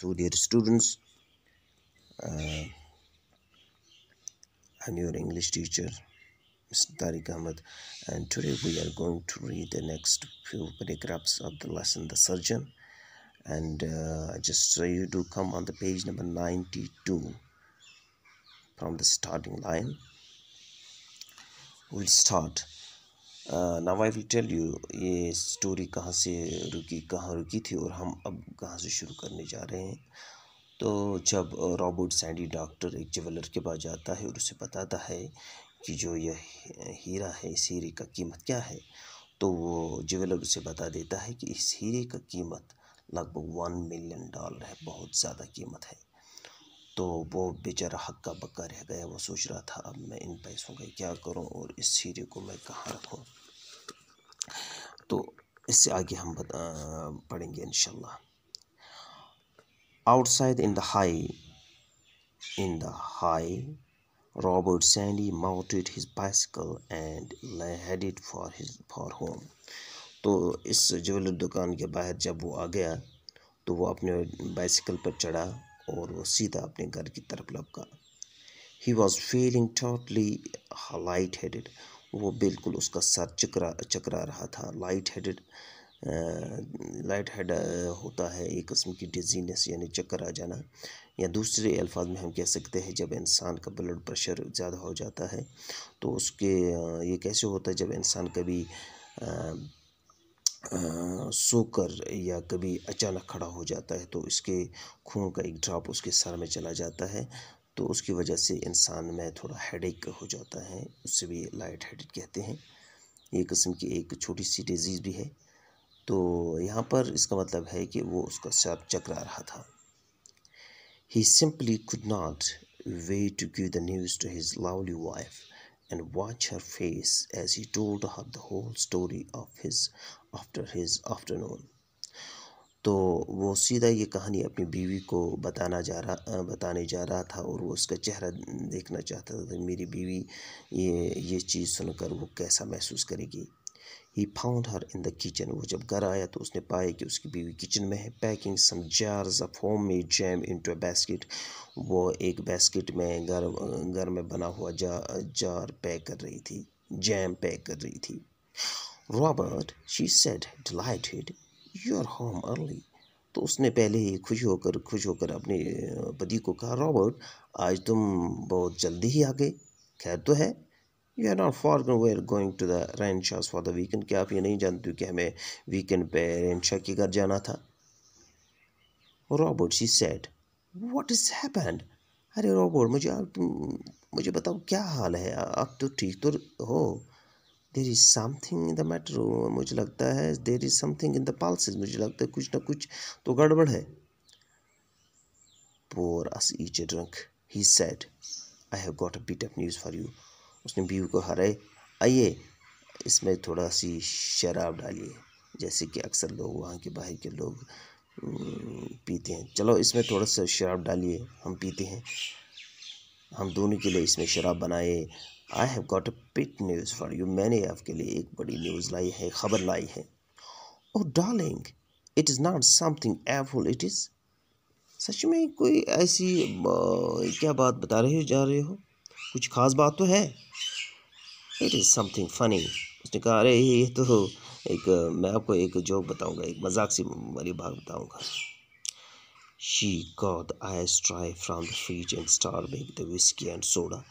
to dear students uh, I'm your English teacher Mr. Tariq Ahmed and today we are going to read the next few paragraphs of the lesson the surgeon and uh, just so you do come on the page number 92 from the starting line we'll start now I will tell you ये story कहाँ से रुकी कहाँ रुकी थी और हम अब कहाँ से शुरू करने जा रहे हैं तो जब रॉबर्ट सैंडी डॉक्टर एक ज्वेलर के पास जाता है और उसे बताता है कि जो यह हीरा है इस हीरे का कीमत क्या है तो वो ज्वेलर उसे बता देता है कि इस हीरे का कीमत लगभग वन मिलियन डॉलर है बहुत ज़्यादा कीमत है तो वो बेचारा हक्का बक्का रह गया वो सोच रहा था अब मैं इन पैसों का क्या करूं और इस सीरे को मैं कहाँ रखूं तो इससे आगे हम पढ़ेंगे in outside in the High in the High Robert Sandy mounted his bicycle and headed for his for home तो इस ज्वेलर दुकान के बाहर जब वो आ गया तो वो अपने बाइसिकल पर चढ़ा और वो सीधा अपने घर की तरफ लपका he was feeling totally light headed वो बिल्कुल उसका सर चकरा चकरा रहा था लाइट हेडेड लाइट हेड होता है एक किस्म की डिजीनेस यानी चक्कर आ जाना या दूसरे अल्फाज में हम कह सकते हैं जब इंसान का ब्लड प्रेशर ज़्यादा हो जाता है तो उसके ये कैसे होता है जब इंसान कभी आ, आ, सोकर या कभी अचानक खड़ा हो जाता है तो इसके खून का एक ड्रॉप उसके सर में चला जाता है तो उसकी वजह से इंसान में थोड़ा हेडेक हो जाता है उससे भी लाइट हेड कहते हैं ये किस्म की एक छोटी सी डिजीज़ भी है तो यहाँ पर इसका मतलब है कि वो उसका सर चकरा रहा था he simply could not way to give the news to his lovely wife and watch her face as he told her the whole story of his after his afternoon तो वो सीधा ये कहानी अपनी बीवी को बताना जा रहा बताने जा रहा था और वो उसका चेहरा देखना चाहता था मेरी बीवी ये ये चीज़ सुनकर वो कैसा महसूस करेगी he found her in the kitchen वो जब घर आया तो उसने पाया कि उसकी बीवी किचन में है packing some jars of home made jam to basket वो एक बास्केट में घर घर में बना हुआ जा, जार पैक कर रही थी जैम पैक कर रही थी Robert she said delighted you are home early तो उसने पहले ही खुश होकर खुश होकर अपने पति को कहा रॉबर्ट आज तुम बहुत जल्दी ही आ गए खैर तो है you are not for we are going to the Renshaw for the weekend क्या आप ये नहीं जानते कि हमें वीकेंड पे रैन शाह के घर जाना था Robert she said what is happened अरे रॉबर्ट मुझे आप मुझे बताओ क्या हाल है आप तो ठीक तो हो there is something in the matter मुझे लगता है there is something in the palaces मुझे लगता है कुछ ना कुछ तो गड़बड़ है pour us each a drunk he said I have got a bit of news for you उसने बीव को हराए आइए इसमें थोड़ा सी शराब डालिए जैसे कि अक्सर लोग वहाँ के बाहर के लोग पीते हैं चलो इसमें थोड़ा सा शराब डालिए हम पीते हैं हम दोनों के लिए इसमें शराब बनाए I have got a big news for you मैंने आपके लिए एक बड़ी न्यूज़ लाई है ख़बर लाई है और darling it is not something awful it is सच में कोई ऐसी क्या बात बता रहे हो जा रहे हो कुछ ख़ास बात तो है इट इज़ समथिंग फ़नी उसने कहा अरे ये तो एक मैं आपको एक जोक बताऊंगा एक मजाक सी मरी भाग बताऊंगा she caught the ice tray from the fridge and start back the whisky and soda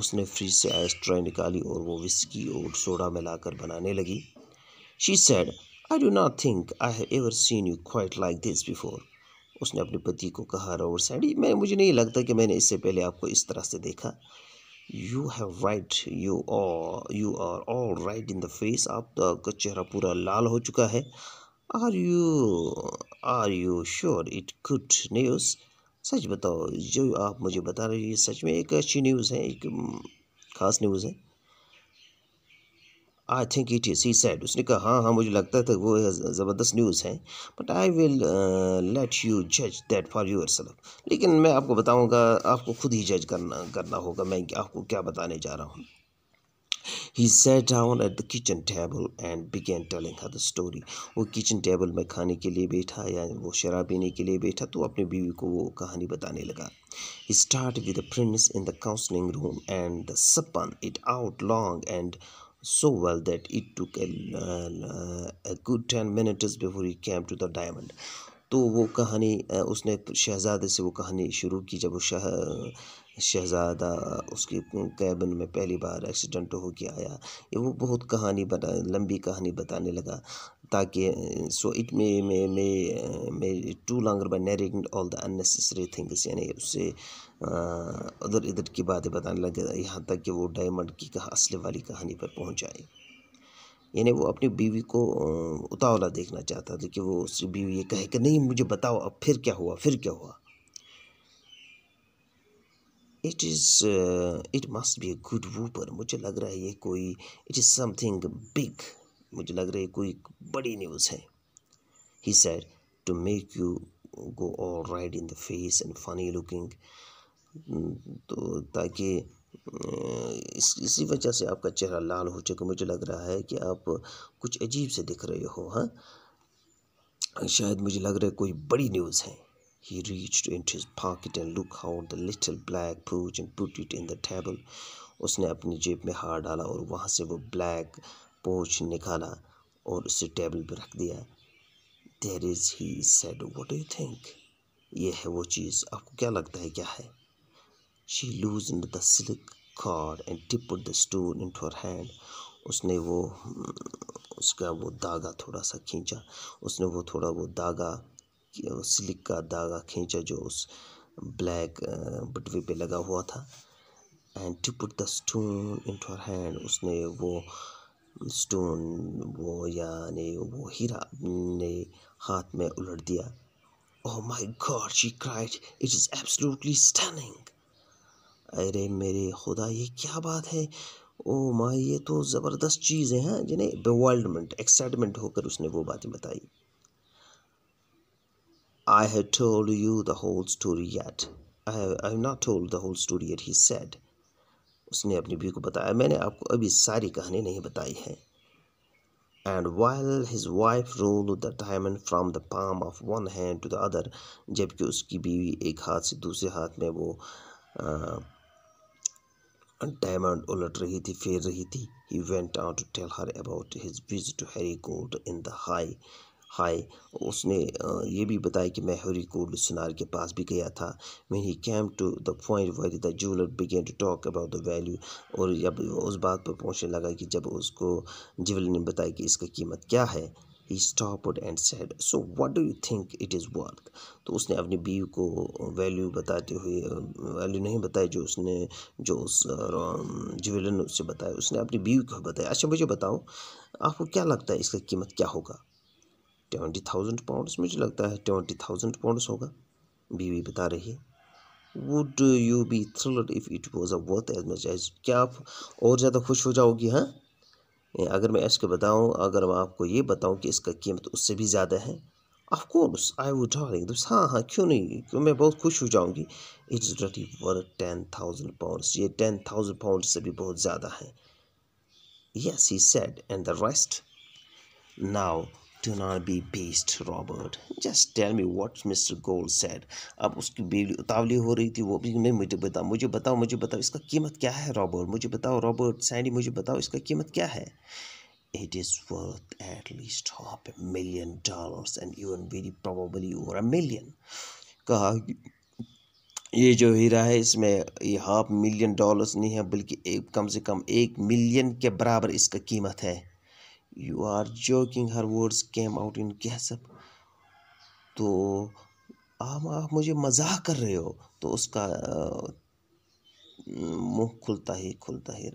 उसने फ्रिज से आइस ट्रे निकाली और वो विस्की और सोडा मिलाकर बनाने लगी she said I do not think I have ever seen you quite like this before उसने अपने पति को कहा रोवर सैडी मैं मुझे नहीं लगता कि मैंने इससे पहले आपको इस तरह से देखा you have right you you are all right in the face आपका चेहरा पूरा लाल हो चुका है are you are you sure it good news सच बताओ जो आप मुझे बता रहे हो ये सच में एक अच्छी न्यूज़ है एक ख़ास न्यूज़ है I think it is he said उसने कहा हाँ हाँ मुझे लगता था तो वो ज़बरदस्त न्यूज़ है but I will let you जज दैट फॉर यूर सेल्फ लेकिन मैं आपको बताऊँगा आपको खुद ही जज करना करना होगा मैं आपको क्या बताने जा रहा हूँ he sat down at the kitchen table and began telling her the story वो किचन टेबल में खाने के लिए बैठा या वो शराब पीने के लिए बैठा तो अपनी बीवी को वो कहानी बताने लगा he started with the prince in the counselling room and the spun it out long and so well that it took a, uh, a good 10 minutes before he came to the diamond तो वो कहानी उसने शहजादे से वो कहानी शुरू की जब वो शह शहज़ादा उसकी कैबिन में पहली बार एक्सीडेंट हो के आया ये वो बहुत कहानी बता लंबी कहानी बताने लगा ताकि so it may may may may to longer by narrating all the unnecessary things यानी उससे उधर इधर की बातें बताने लगे यहाँ तक कि वो डायमंड की कहा असली वाली कहानी पर पहुँच जाए यानी वो अपनी बीवी को उतावला देखना चाहता था कि वो उसकी बीवी ये कहे कि नहीं मुझे बताओ अब फिर क्या हुआ फिर क्या हुआ it is it must be a good whopper मुझे लग रहा है ये कोई इट इज़ समथिंग बिग मुझे लग रहा है कोई बड़ी न्यूज़ है he said to make you go all ride in the face and funny looking तो ताकि uh, इस इसी वजह से आपका चेहरा लाल हो चुका मुझे लग रहा है कि आप कुछ अजीब से दिख रहे हो हाँ शायद मुझे लग रहा है कोई बड़ी न्यूज़ है He reached into his pocket and looked out the little black pouch and put it in the table. उसने अपनी जेब में हार डाला और वहाँ से वो ब्लैक पोच निकाला और उसे टेबल पर रख दिया there is he said what you think ये है वो चीज़ आपको क्या लगता है क्या है she loose in the silk cord and tip the stone into hand उसने वो उसका वो दागा थोड़ा सा खींचा उसने वो थोड़ा वो दागा स्लिक का धागा खींचा जो उस ब्लैक बटवे पे लगा हुआ था and to put the stone into hand उसने वो स्टोन वो यानी वो हीरा ने हाथ में उलट दिया oh my God she cried it is absolutely stunning अरे मेरे खुदा ये क्या बात है ओ oh माई ये तो ज़बरदस्त चीज़ है जिन्हें बेवल्डमेंट एक्साइटमेंट होकर उसने वो बातें बताई I had told you the whole story yet. I have, I have not told the whole story yet, he said. उसने अपनी बीवी को बताया मैंने आपको अभी सारी कहानी नहीं बताई है and while his wife roll the diamond from the palm of one hand to the other जबकि उसकी बीवी एक हाथ से दूसरे हाथ में वो डायमंड उलट रही थी फेर रही थी he went out to tell her about his visit to Harry Gold in the High High उसने ये भी बताया कि मैं हरी को सुनार के पास भी गया था मैं he came to the point where the jeweller began to talk about the value और जब उस बात पर पहुँचने लगा कि जब उसको जिवल ने बताया कि इसका कीमत क्या है he stop and said so what do you think it is worth तो उसने अपनी बीव को वैल्यू बताते हुए वैल्यू नहीं बताई जो उसने जो उस जुवेलर ने उससे बताया उसने अपनी बीव को बताया अच्छा मुझे बताओ आपको क्या लगता है इसका कीमत क्या होगा ट्वेंटी थाउजेंड पाउंड्स मुझे लगता है ट्वेंटी थाउजेंड पाउंड्स होगा बीवी बता रही है would you be thrilled if it was a worth as much as क्या आप और ज़्यादा खुश हो जाओगी हाँ अगर मैं इसके बताऊँ अगर मैं आपको ये बताऊँ कि इसका कीमत उससे भी ज़्यादा है ऑफकोर्स आई वुड दोस्त हाँ हाँ क्यों नहीं क्यों मैं बहुत खुश हो जाऊँगी it's ratty worth ten thousand pounds ये टेन थाउजेंड पाउंड से भी बहुत ज़्यादा है yes he said and the rest now Do not be beast, Robert. Just tell me what Mr. Gold said. अब उसकी बीवी उतावली हो रही थी वो भी नहीं मुझे बताओ मुझे बताओ मुझे बताओ इसका कीमत क्या है रॉबर्ट मुझे बताओ रॉबर्ट सैंडी मुझे बताओ इसका कीमत क्या है it is worth at least half a million dollars and even very probably over a million कहा ये जो हीरा है इसमें ये हाफ मिलियन डॉलर्स नहीं है बल्कि एक कम से कम एक मिलियन के बराबर इसका कीमत है you are joking her words came out in gasp तो आप आप मुझे मजाक कर रहे हो तो उसका मुंह खुलता ही खुलता ही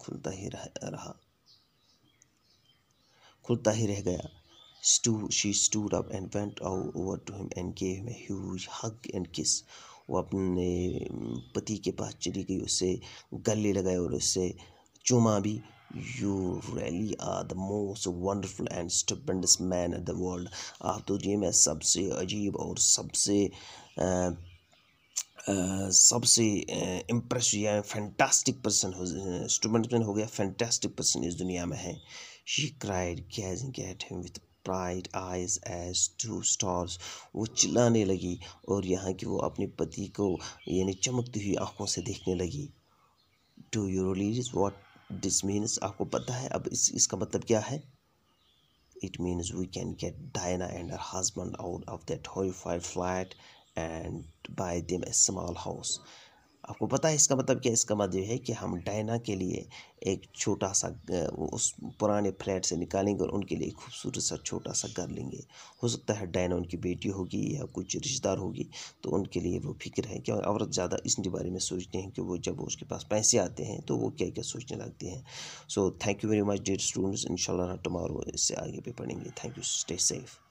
खुलता ही रह, रहा खुलता ही रह गया stood she stood up and went over to him and gave him a huge hug and वो अपने पति के पास चली गई उससे गले लगाए और उससे चुमा भी you really are the most wonderful and stupendous man in the world आप तो जी में सबसे अजीब और सबसे सबसे इम्प्रेस या फैंटास्टिक पर्सन स्टूडेंट हो गया फैंटास्टिक पर्सन इस दुनिया में है she cried gazing at him with pride eyes as two stars वो चिल्लाने लगी और यहाँ की वो अपने पति को यानी चमकती हुई आँखों से देखने लगी do you realise what this means आपको पता है अब इस इसका मतलब क्या है it means we can get Diana and her husband out of that horrified flat and buy them a small house आपको पता है इसका मतलब क्या इसका मतलब है कि हम डायना के लिए एक छोटा सा उस पुराने फ्लैट से निकालेंगे और उनके लिए खूबसूरत सा छोटा सा घर लेंगे हो सकता है डायना उनकी बेटी होगी या कुछ रिश्तेदार होगी तो उनके लिए वो फिक्र है कि औरत ज़्यादा इसके बारे में सोचते हैं कि वो जब उसके पास पैसे आते हैं तो वो क्या क्या सोचने लगते हैं so thank you very much dear students in tomorrow इससे आगे भी पढ़ेंगे थैंक यू स्टे सेफ़